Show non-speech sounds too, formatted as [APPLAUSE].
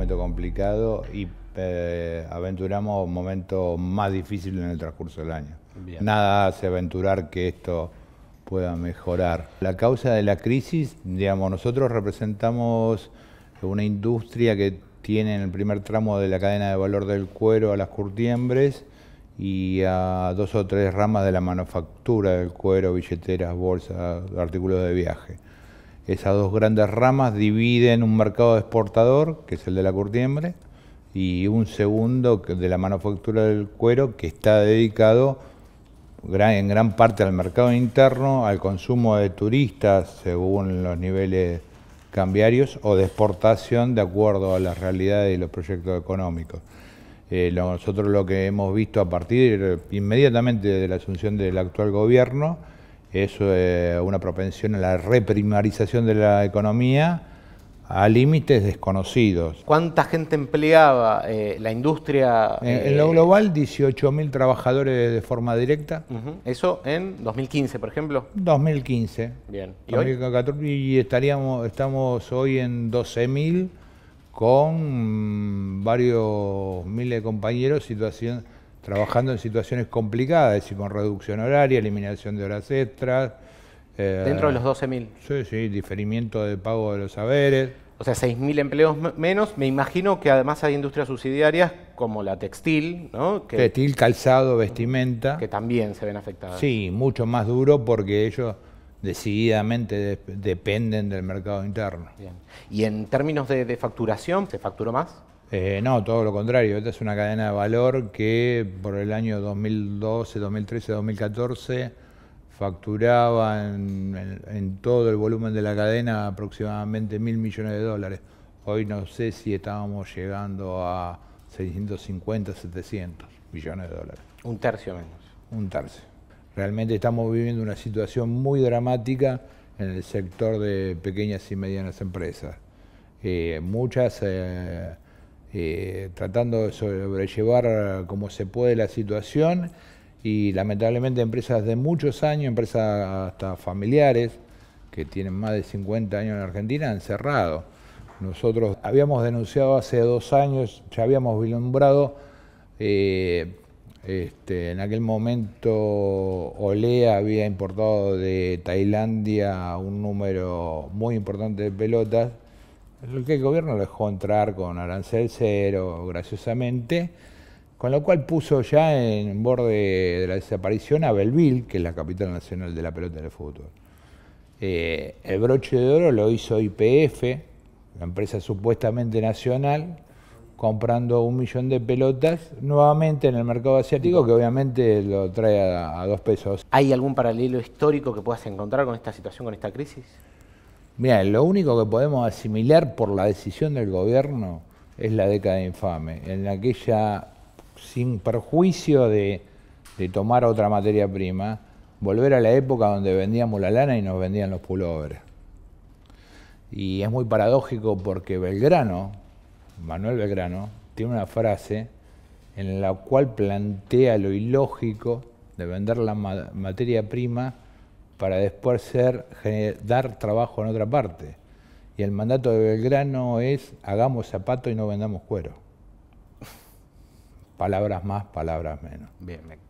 momento complicado y eh, aventuramos un momento más difícil en el transcurso del año. Nada hace aventurar que esto pueda mejorar. La causa de la crisis, digamos, nosotros representamos una industria que tiene en el primer tramo de la cadena de valor del cuero a las curtiembres y a dos o tres ramas de la manufactura del cuero, billeteras, bolsas, artículos de viaje. Esas dos grandes ramas dividen un mercado exportador, que es el de la curtiembre, y un segundo de la manufactura del cuero, que está dedicado en gran parte al mercado interno, al consumo de turistas según los niveles cambiarios o de exportación de acuerdo a las realidades y los proyectos económicos. Eh, nosotros lo que hemos visto a partir inmediatamente de la asunción del actual gobierno eso es una propensión a la reprimarización de la economía a límites desconocidos. ¿Cuánta gente empleaba eh, la industria? en, eh, lo global, 18.000 trabajadores de forma directa. ¿Eso en 2015, por ejemplo? 2015. Bien. ¿Y, hoy? estaríamos, estamos hoy en 12.000 con varios miles de compañeros, situación trabajando en situaciones complicadas, es decir, con reducción horaria, eliminación de horas extras. Eh, Dentro de los 12.000. Sí, sí, diferimiento de pago de los saberes. O sea, 6.000 empleos menos. Me imagino que además hay industrias subsidiarias como la textil, ¿no? textil, calzado, vestimenta. Que también se ven afectadas. Sí, mucho más duro porque ellos decididamente dependen del mercado interno. Bien. ¿Y en términos de, de facturación, se facturó más? Eh, no, todo lo contrario, esta es una cadena de valor que por el año 2012, 2013, 2014 facturaba en, todo el volumen de la cadena aproximadamente mil millones de dólares. Hoy no sé si estábamos llegando a 650, 700 millones de dólares. Un tercio menos. Un tercio. Realmente estamos viviendo una situación muy dramática en el sector de pequeñas y medianas empresas. Eh, muchas... Eh, eh, tratando de sobrellevar como se puede la situación y lamentablemente empresas de muchos años, empresas hasta familiares que tienen más de 50 años en Argentina han cerrado. Nosotros habíamos denunciado hace dos años, ya habíamos vislumbrado, eh, este, en aquel momento Olea había importado de Tailandia un número muy importante de pelotas que el gobierno lo dejó entrar con arancel cero, graciosamente, con lo cual puso ya en borde de la desaparición a Belleville, que es la capital nacional de la pelota en el fútbol. Eh, el broche de oro lo hizo IPF, la empresa supuestamente nacional, comprando un millón de pelotas nuevamente en el mercado asiático, que obviamente lo trae a dos pesos. ¿Hay algún paralelo histórico que puedas encontrar con esta situación, con esta crisis? Mira, lo único que podemos asimilar por la decisión del gobierno es la década infame, en la que sin perjuicio de, tomar otra materia prima, volver a la época donde vendíamos la lana y nos vendían los pullovers. Y es muy paradójico porque Belgrano, Manuel Belgrano, tiene una frase en la cual plantea lo ilógico de vender la materia prima para después ser, dar trabajo en otra parte. Y el mandato de Belgrano es hagamos zapatos y no vendamos cuero. [LAUGHS] Palabras más, palabras menos. Bien, me